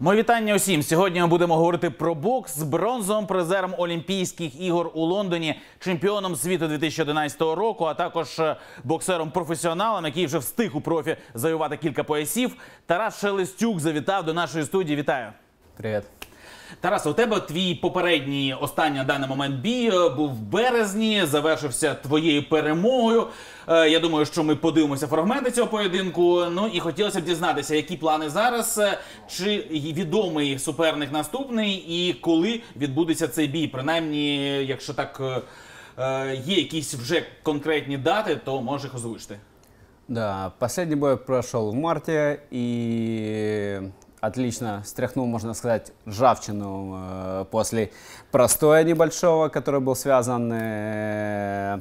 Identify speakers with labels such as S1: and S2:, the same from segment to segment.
S1: Мої вітання усім. Сьогодні ми будемо говорити про бокс з бронзовим призером Олімпійських ігор у Лондоні, чемпіоном світу 2011 року, а також е, боксером-професіоналом, який вже встиг у профі завоювати кілька поясів. Тарас Шелестюк завітав до нашої студії. Вітаю! Привіт! Тарас, у тебе твій попередній останній на даний момент бій е, був в березні, завершився твоєю перемогою. Е, я думаю, що ми подивимося фрагменти цього поєдинку. Ну і хотілося б дізнатися, які плани зараз, е, чи відомий суперник наступний, і коли відбудеться цей бій. Принаймні, якщо так є якісь вже конкретні дати, то можеш їх озвучити.
S2: Да, последний бой прошел в марте, и отлично стряхнул, можно сказать, ржавчину э, после простоя небольшого, который был связан э,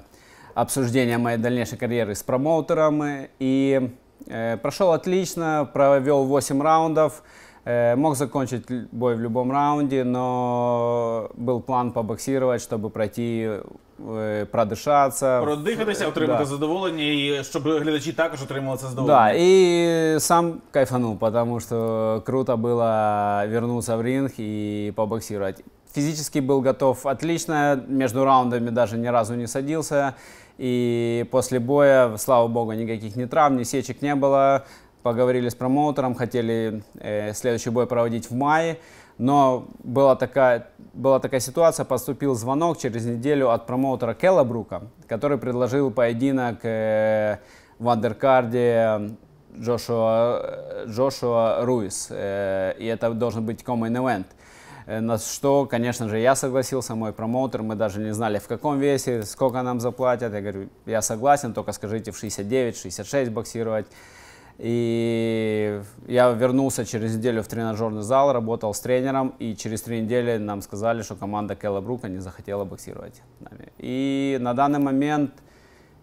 S2: моей дальнейшей карьеры с промоутером. И э, прошел отлично, провел 8 раундов. Э, мог закончить бой в любом раунде, но был план побоксировать, чтобы пройти продишатися. Продихатися, отримати да.
S1: задоволення, і щоб глядачі також отримали це задоволення. Да,
S2: і сам кайфанув, тому що круто було вернутися в ринг і побоксувати. Физически был готов отлично, между раундами даже ни разу не садился. И после боя, слава богу, никаких ни травм, ни сечек не было. Поговорили с промоутером, хотели э, следующий бой проводить в мае но была такая, была такая ситуация, поступил звонок через неделю от промоутера Брука, который предложил поединок э, в андеркарде Джошуа, э, Джошуа Руис, э, и это должен быть common event. Э, на что, конечно же, я согласился, мой промоутер, мы даже не знали, в каком весе, сколько нам заплатят. Я говорю, я согласен, только скажите в 69, 66 боксировать. И я вернулся через неделю в тренажерный зал, работал с тренером, и через три недели нам сказали, что команда Кэлла Брука не захотела боксировать нами. И на данный момент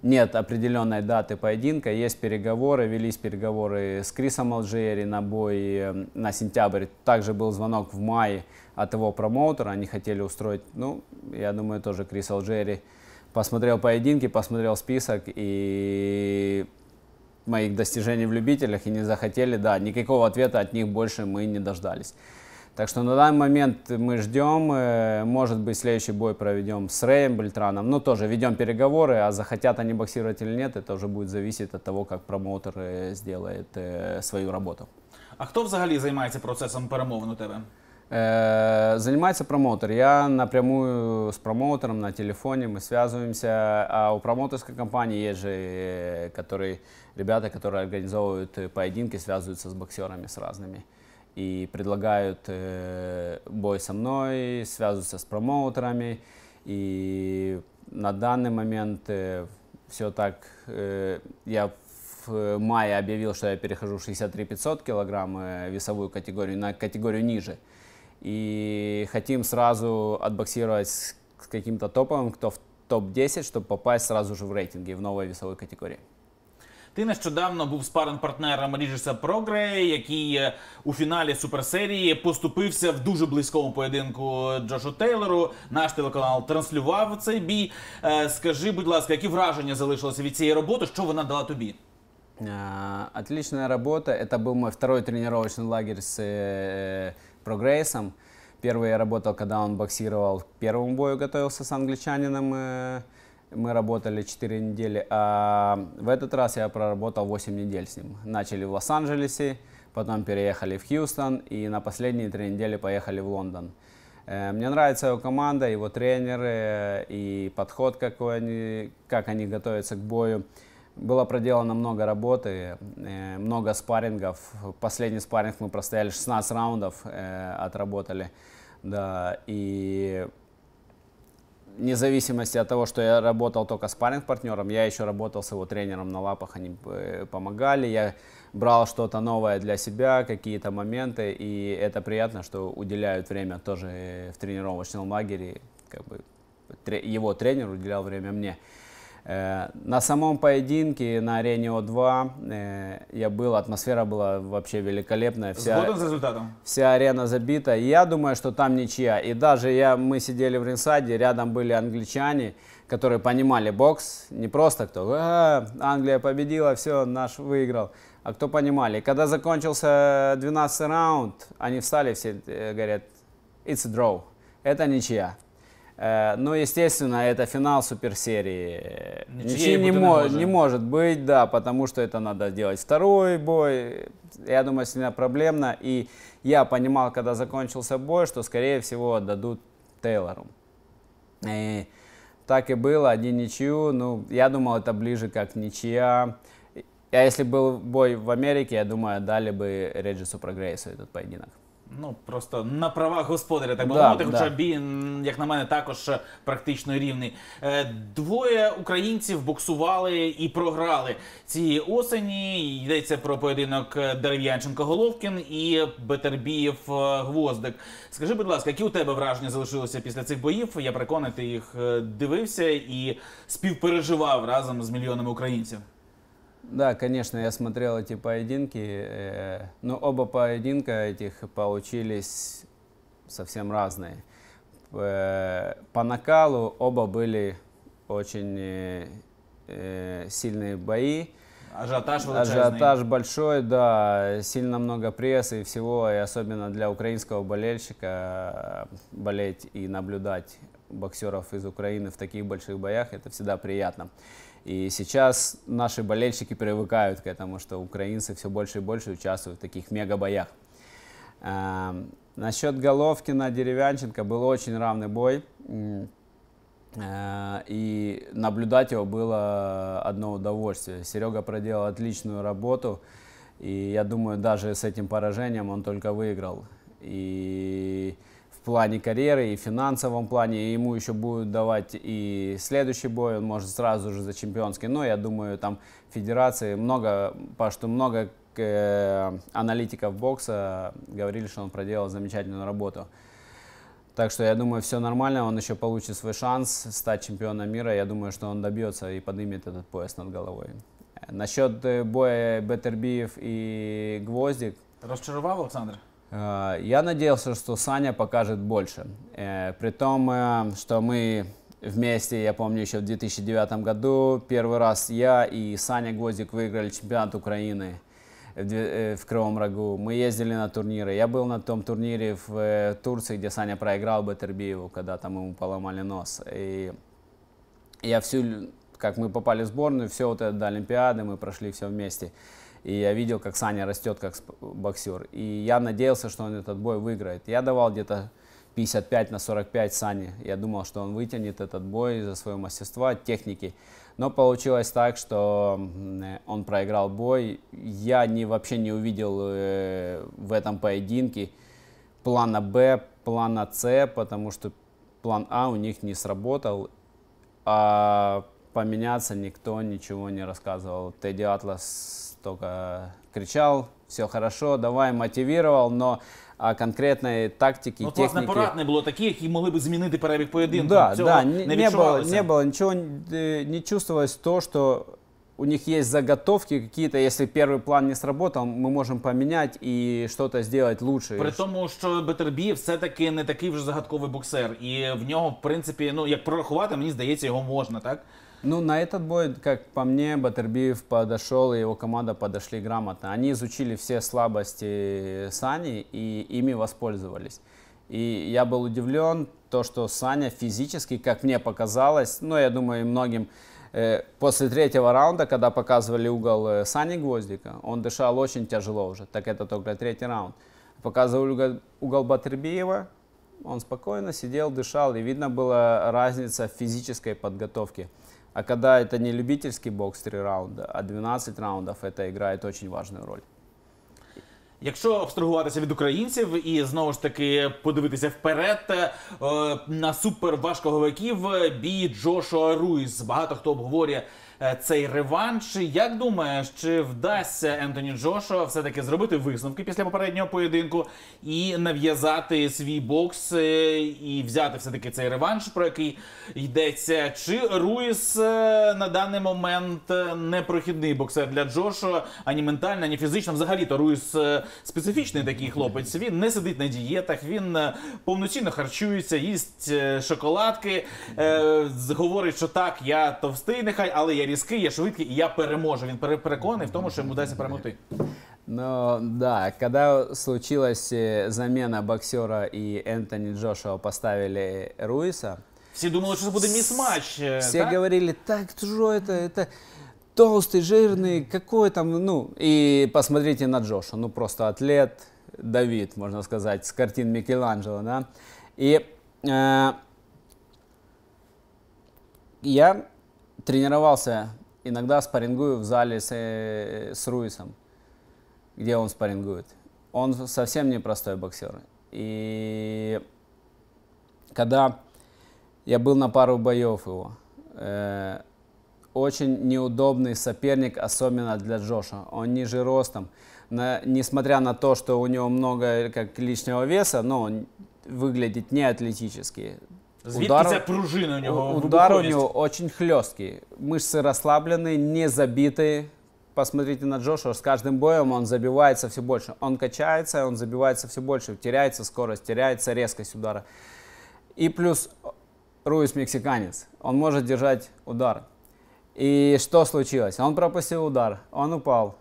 S2: нет определенной даты поединка, есть переговоры, велись переговоры с Крисом Алжери на бой э, на сентябрь. Также был звонок в мае от его промоутера, они хотели устроить, ну, я думаю, тоже Крис Алжери посмотрел поединки, посмотрел список и моих достижений в любителях и не захотели, да, никакого ответа от них больше мы не дождались. Так что на данный момент мы ждем, э, может быть, следующий бой проведем с Рэем Бельтраном, но тоже ведем переговоры, а захотят они боксировать или нет, это уже будет зависеть от того, как промоутер э, сделает э, свою работу.
S1: А кто взагалі займається процесом перемовин у тебе?
S2: Занимается промоутер. Я напрямую с промоутером на телефоне, мы связываемся. А у промоутерской компании есть же, который ребята, которые организовывают э, поединки, связываются с боксерами с разными и предлагают э, бой со мной, связываются с промоутерами. И на данный момент э, все так. Э, я в мае объявил, что я перехожу 63 500 килограмм э, весовую категорию на категорию ниже. И хотим сразу отбоксировать с, с каким-то топовым, кто в топ-10, чтобы попасть сразу же в рейтинге в новой весовой категории.
S1: Ти нещодавно був спарен партнером Ріжеса Прогрея, який е, у фіналі суперсерії поступився в дуже близькому поєдинку Джошу Тейлору. Наш телеканал транслював цей бій. Е, скажи, будь ласка, які враження залишилися від цієї роботи? Що вона дала тобі?
S2: Е, отличная работа. Это был мой второй тренировочный лагерь с э, Прогрессом. Первый я работал, когда он боксировал к первому бою, готовился с англичанином. Э, мы работали 4 недели, а в этот раз я проработал 8 недель с ним. Начали в Лос-Анджелесе, потом переехали в Хьюстон и на последние три недели поехали в Лондон. Э, мне нравится его команда, его тренеры э, и подход, какой они, как они готовятся к бою. Было проделано много работы, э, много спаррингов. Последний спарринг мы простояли 16 раундов, отработали. Да, и независимости от того, что я работал только с паринг-партнером, я еще работал с его тренером на лапах, они э, помогали, я брал что-то новое для себя, какие-то моменты, и это приятно, что уделяют время тоже э, в тренировочном лагере, как бы его тренер уделял время мне. Э, на самом поединке на арене О2 э, я был, атмосфера была вообще великолепная. Вся, Сходом с результатом? Вся арена забита. Я думаю, что там ничья. И даже я, мы сидели в ринсайде, рядом были англичане, которые понимали бокс. Не просто кто, а, Англия победила, все, наш выиграл. А кто понимали. Когда закончился 12 раунд, они встали все, э, говорят, it's a draw. Это ничья. Э, ну, естественно, это финал суперсерии. Ничьей не, мо не может быть, да, потому что это надо делать второй бой. Я думаю, сильно проблемно. И я понимал, когда закончился бой, что, скорее всего, отдадут Тейлору. И так и было, один ничью. Ну, я думал, это ближе как ничья. А если был бой в Америке, я думаю, дали бы Реджису Прогрессу этот поединок.
S1: Ну просто на правах господаря так би да, мовити, хоча да. бій, як на мене, також е, практично рівний. Е, двоє українців боксували і програли цієї осені. Йдеться про поєдинок е, Дерев'янченко Головкін і Бетербієв Гвоздик. Скажи, будь ласка, які у тебе враження залишилися після цих боїв? Я переконаний, ти їх дивився і співпереживав разом з мільйонами українців.
S2: Да, конечно, я смотрел эти поединки, э, но оба поединка этих получились совсем разные. Э, по накалу оба были очень э, сильные бои.
S1: Ажиотаж Ажиотаж
S2: большой, да, сильно много пресса и всего, и особенно для украинского болельщика болеть и наблюдать боксеров из Украины в таких больших боях, это всегда приятно. И сейчас наши болельщики привыкают к этому, что украинцы все больше и больше участвуют в таких мега-боях. Эм, Насчет Головкина, Деревянченко был очень равный бой. Э, и наблюдать его было одно удовольствие. Серега проделал отличную работу. И я думаю, даже с этим поражением он только выиграл. И плане карьеры и финансовом плане. И ему еще будут давать и следующий бой, он может сразу же за чемпионский. Но я думаю, там федерации много, по что много э, аналитиков бокса говорили, что он проделал замечательную работу. Так что я думаю, все нормально, он еще получит свой шанс стать чемпионом мира. Я думаю, что он добьется и поднимет этот пояс над головой. Насчет э, боя Бетербиев и Гвоздик.
S1: Разочаровал Александр?
S2: Э, я надеялся, что Саня покажет больше. Э, при том, э, что мы вместе, я помню, еще в 2009 году первый раз я и Саня Гвоздик выиграли чемпионат Украины в Кривом Рогу. Мы ездили на турниры. Я был на том турнире в Турции, где Саня проиграл Батербиеву, когда там ему поломали нос. И я всю, как мы попали в сборную, все вот это до Олимпиады, мы прошли все вместе и я видел, как Саня растет как боксер. И я надеялся, что он этот бой выиграет. Я давал где-то 55 на 45 Сане. Я думал, что он вытянет этот бой за свое мастерство, техники. Но получилось так, что он проиграл бой. Я не, вообще не увидел э, в этом поединке плана Б, плана С, потому что план А у них не сработал. А поменяться никто ничего не рассказывал. Тедди Атлас только кричал, все хорошо, давай, мотивировал, но а конкретные тактики, ну, техніки. Власне, порад
S1: не було таких, які могли б змінити перебіг поєдинку. Да, да, не, не, було, не
S2: было ничего, э, не чувствовалось то, что у них есть заготовки какие-то, если первый план не сработал, мы можем поменять и что-то сделать лучше. При
S1: том, что Бетербі все-таки не такой уже загадковый боксер. и в нього, в принципе ну,
S2: як прорахувати, мені здається, его можно так? Ну, на этот бой, как по мне, Батербиев подошел, и его команда подошли грамотно. Они изучили все слабости Сани и ими воспользовались. И я был удивлен, то, что Саня физически, как мне показалось, ну, я думаю, многим, э, после третьего раунда, когда показывали угол э, Сани Гвоздика, он дышал очень тяжело уже, так это только третий раунд. Показывали угол, угол Батербиева, он спокойно сидел, дышал, и видно была разница в физической подготовке. А когда это не любительский бокс 3 раунда, а 12 раундов, это играет очень важную роль. Якщо обстрагуватися від
S1: українців і знову ж таки подивитися вперед е, на суперважковиків бій Джошуа Руїс. Багато хто обговорює Е, цей реванш. Як думаєш, чи вдасться Ентоні Джошуа все таки зробити висновки після попереднього поєдинку і нав'язати свій бокс е, і взяти все таки цей реванш, про який йдеться? Чи Руїс е, на даний момент не прохідний боксер для Джошуа, ані ментально, ані фізично? Взагалі то Руїс специфічний такий хлопець. Він не сидить на дієтах, він повноцінно харчується, їсть шоколадки, говорить, що так, я товстий, нехай, але я різкий, я швидкий, і я переможу. Він переконаний в тому, що йому вдасться перемогти.
S2: Ну да, когда случилась замена боксера и Энтони Джошуа поставили Руиса, все
S1: думали, что это будет міс-матч. все так?
S2: говорили, так что это, это толстый, жирный, какой там, ну, и посмотрите на Джоша, ну просто атлет, Давид, можно сказать, с картин Микеланджело, да. И э, я тренировался, иногда спаррингую в зале с, э, с Руисом, где он спаррингует. Он совсем непростой боксер. И когда я был на пару боев его, э, очень неудобный соперник, особенно для Джоша. Он ниже ростом. На, несмотря на то, что у него много как лишнего веса, но он выглядит не атлетически. Звідки удар, ця пружина у нього? Удар у нього очень хлесткий. Мышцы расслаблены, не забиты. Посмотрите на Джошуа, с каждым боем он забивается все больше. Он качается, он забивается все больше, теряется скорость, теряется резкость удара. И плюс Руис мексиканец, он может держать удар. И что случилось? Он пропустил удар, он упал.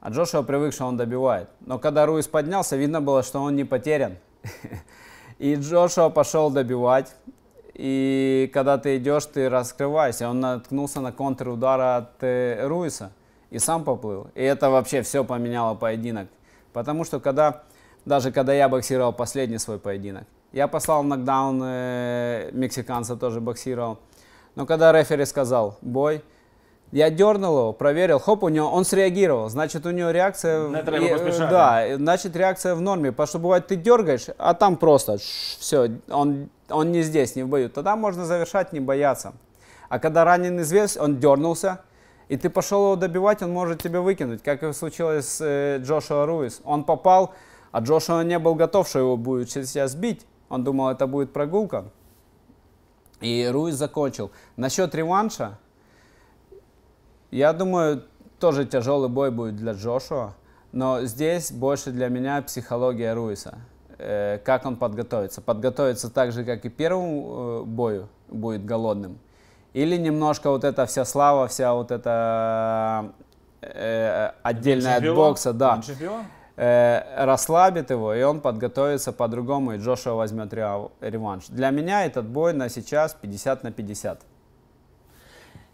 S2: А Джошуа привык, что он добивает. Но когда Руис поднялся, видно было, что он не потерян. И Джошуа пошел добивать. И когда ты идешь, ты раскрываешься. Он наткнулся на контрудар от э, Руиса и сам поплыл. И это вообще все поменяло поединок. Потому что когда, даже когда я боксировал последний свой поединок, я послал нокдаун, э, мексиканца тоже боксировал. Но когда рефери сказал «бой», я дернул его, проверил, хоп, у него, он среагировал, значит, у него реакция... Не треба поспешать. Да, значит, реакция в норме, потому что бывает ты дергаешь, а там просто все, он, он не здесь, не в бою. Тогда можно завершать, не бояться. А когда раненый зверь, он дернулся, и ты пошел его добивать, он может тебя выкинуть, как и случилось с э, Джошуа Руис. Он попал, а Джошуа не был готов, что его будет через себя сбить. Он думал, это будет прогулка. И Руис закончил. Насчет реванша, я думаю, тоже тяжелый бой будет для Джошуа, но здесь больше для меня психология Руиса. Э, как он подготовится? Подготовится так же, как и первому э, бою, будет голодным. Или немножко вот эта вся слава, вся вот эта э, отдельная от бокса, да, э, расслабит его, и он подготовится по-другому, и Джошуа возьмет реванш. Для меня этот бой на сейчас 50 на 50.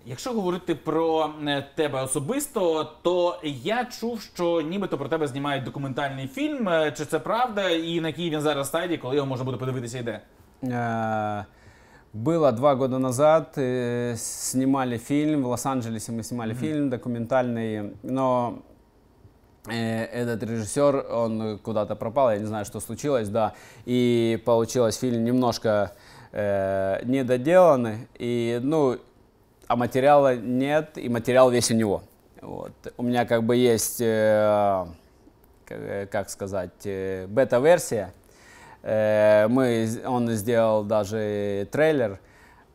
S1: Якщо говорити про е, тебе особисто, то я чув, що нібито про тебе знімають документальний фільм. Е, чи це правда? І на якій він зараз стадії, коли його можна буде подивитися, і де?
S2: Е, Было два роки назад, э, снимали фильм, в Лос-Анджелесе мы снимали mm-hmm. фильм документальный, но э, этот режиссер, он куда-то пропал, я не знаю, что случилось, да, и получилось фильм немножко э, недоделанный, и, ну, а материала нет, и материал весь у него. Вот. У меня как бы есть, э, э как сказать, э, бета-версия. Э, мы, он сделал даже трейлер –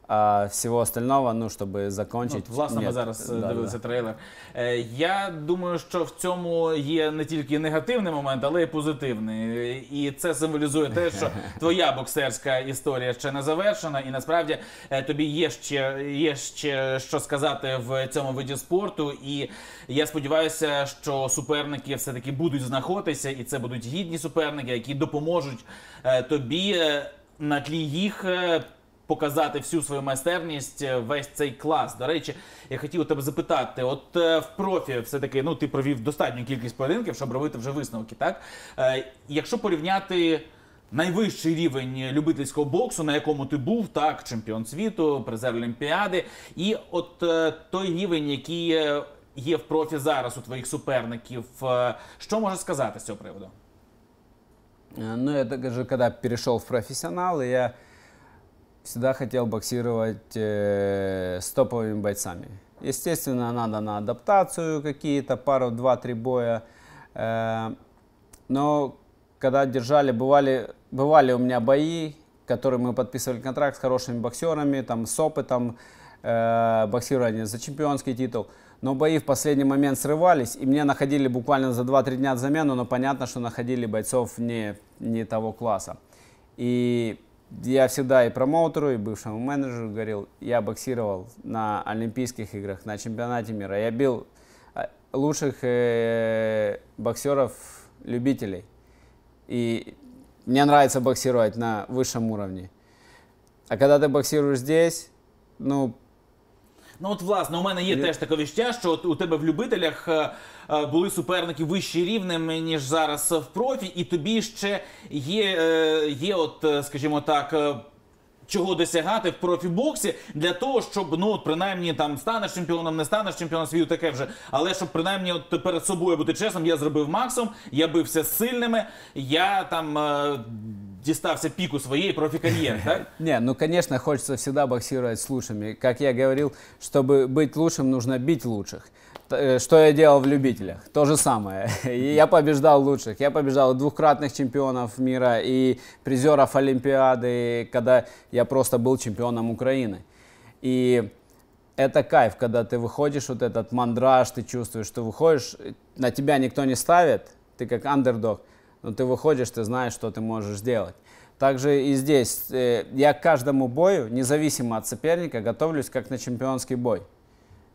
S2: а всього остального, ну щоб закончити. Ну, власне, ми зараз е, да, дивилися да. трейлер.
S1: Е, Я думаю, що в цьому є не тільки негативний момент, але й позитивний. І це символізує те, що твоя боксерська історія ще не завершена, і насправді е, тобі є ще є ще що сказати в цьому виді спорту. І я сподіваюся, що суперники все таки будуть знаходитися, і це будуть гідні суперники, які допоможуть е, тобі. На тлі їх показати всю свою майстерність, е, весь цей клас. До речі, я хотів у тебе запитати: от е, в профі, все таки, ну ти провів достатню кількість поєдинків, щоб робити вже висновки. Так е, якщо порівняти. Найвищий рівень любительського боксу, на якому ти був, так, чемпіон світу, призер Олімпіади, і от е, той рівень, який є в профі зараз у твоїх суперників, е, що можеш сказати з цього приводу?
S2: Ну, я даже коли перешел в профессионал, я всегда хотел боксировать э, с топовыми бойцами. Естественно, надо на адаптацию какие-то, пару, два-три боя. Э, но когда держали, бывали, бывали у меня бои, которые мы подписывали контракт с хорошими боксерами, там, с опытом, э, боксирование за чемпионский титул. Но бои в последний момент срывались, и мне находили буквально за 2-3 дня замену, но понятно, что находили бойцов не, не того класса. И я всегда и промоутеру, и бывшему менеджеру говорил, я боксировал на Олимпийских играх, на чемпионате мира. Я бил э, лучших э, боксеров-любителей. И мне нравится боксировать на высшем уровне. А когда ты боксируешь здесь, ну,
S1: Ну от власне, у мене є теж таке віща, що от у тебе в любителях е, е, були суперники вищі рівнем, ніж зараз в профі, і тобі ще є, е, є от, скажімо так. Чого досягати в профібоксі для того, щоб ну от, принаймні там станеш чемпіоном, не станеш чемпіоном світу, таке вже. Але щоб принаймні от перед собою бути чесним, я зробив максимум, я бився сильними, я там. Е дістався пику своей профі-карьеры, так?
S2: Не, ну, конечно, хочется всегда боксировать с лучшими. Как я говорил, чтобы быть лучшим, нужно бить лучших. Э, что я делал в любителях? То же самое. Я побеждал лучших. Я побеждал двухкратных чемпионов мира и призеров Олимпиады, когда я просто был чемпионом Украины. И это кайф, когда ты выходишь, вот этот мандраж, ты чувствуешь, что выходишь, э, на тебя никто не ставит, ты как андердог – но ну, ты выходишь, ты знаешь, что ты можешь сделать. Также и здесь э, я к каждому бою, независимо от соперника, готовлюсь как на чемпионский бой.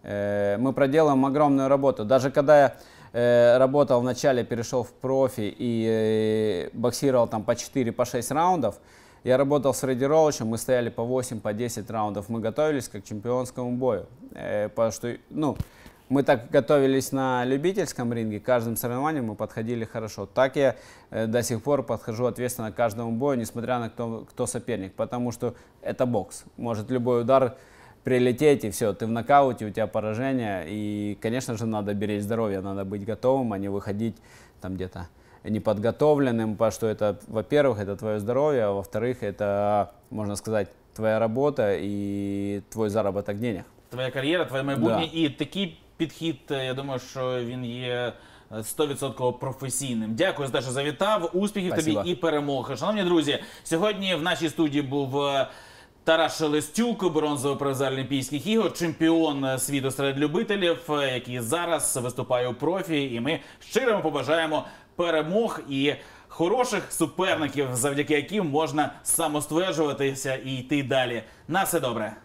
S2: Э, мы проделаем огромную работу. Даже когда я э, работал вначале, перешел в профи и боксировал там по 4-6 по раундов, я работал с Радировичем, мы стояли по 8, по 10 раундов, мы готовились как к чемпионскому бою. Потому что, ну, мы так готовились на любительском ринге, Каждым соревнованием мы подходили хорошо. Так я э, до сих пор подхожу ответственно к каждому бою, несмотря на кто, кто соперник, потому что это бокс. Может любой удар прилететь, и все, ты в нокауте, у тебя поражение. И, конечно же, надо беречь здоровье, надо быть готовым, а не выходить там где-то неподготовленным, потому что это, во-первых, это твое здоровье, а во-вторых, это, можно сказать, твоя работа и твой заработок денег.
S1: Твоя карьера, твои мои будни. Да. И такие підхід. Е, я думаю, що він є 100% е, професійним. Дякую за те, що завітав. Успіхів Спасибо. тобі і перемоги. Шановні друзі, сьогодні в нашій студії був. Е, Тарас Шелестюк, бронзовий призер Олімпійських ігор, чемпіон світу серед любителів, який зараз виступає у профі. І ми щиро побажаємо перемог і хороших суперників, завдяки яким можна самостверджуватися і йти далі. На все добре.